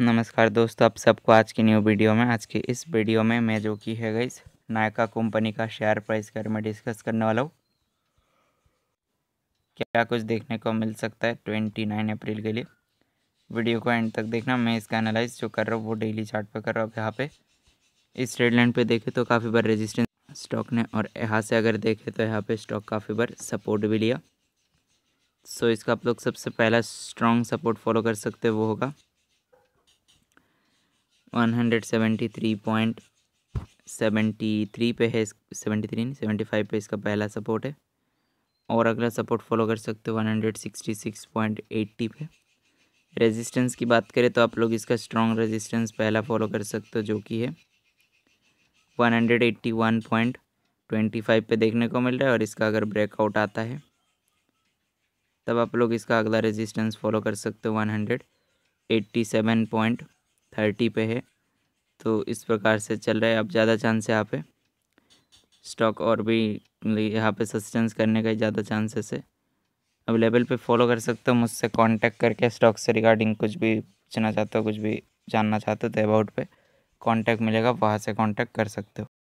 नमस्कार दोस्तों आप सबको आज की न्यू वीडियो में आज की इस वीडियो में मैं जो की है गई नायका कंपनी का शेयर प्राइस कर मैं डिस्कस करने वाला हूँ क्या कुछ देखने को मिल सकता है ट्वेंटी नाइन अप्रैल के लिए वीडियो को एंड तक देखना मैं इसका एनालाइज जो कर रहा हूँ वो डेली चार्ट कर रहा हूँ यहाँ पे इस ट्रेड लाइन पे देखें तो काफ़ी बार रेजिस्टेंस स्टॉक ने और यहाँ से अगर देखें तो यहाँ पे स्टॉक काफ़ी बार सपोर्ट भी लिया सो so, इसका आप लोग सबसे पहला स्ट्रॉन्ग सपोर्ट फॉलो कर सकते वो होगा 173.73 पे है सेवेंटी थ्री नहीं फाइव पर इसका पहला सपोर्ट है और अगला सपोर्ट फॉलो कर सकते हो 166.80 पे रेजिस्टेंस की बात करें तो आप लोग इसका स्ट्रॉन्ग रेजिस्टेंस पहला फॉलो कर सकते हो जो कि है 181.25 पे देखने को मिल रहा है और इसका अगर ब्रेकआउट आता है तब आप लोग इसका अगला रेजिस्टेंस फॉलो कर सकते हो 187. थर्टी पे है तो इस प्रकार से चल रहा है अब ज़्यादा चांस है यहाँ पे स्टॉक और भी यहाँ पे सस्टेंस करने का ज़्यादा चांसेस है अब लेवल पे फॉलो तो कर सकते हो मुझसे कांटेक्ट करके स्टॉक से रिगार्डिंग कुछ भी पूछना चाहते हो कुछ भी जानना चाहते हो तो अबाउट पे कांटेक्ट मिलेगा वहाँ से कांटेक्ट कर सकते हो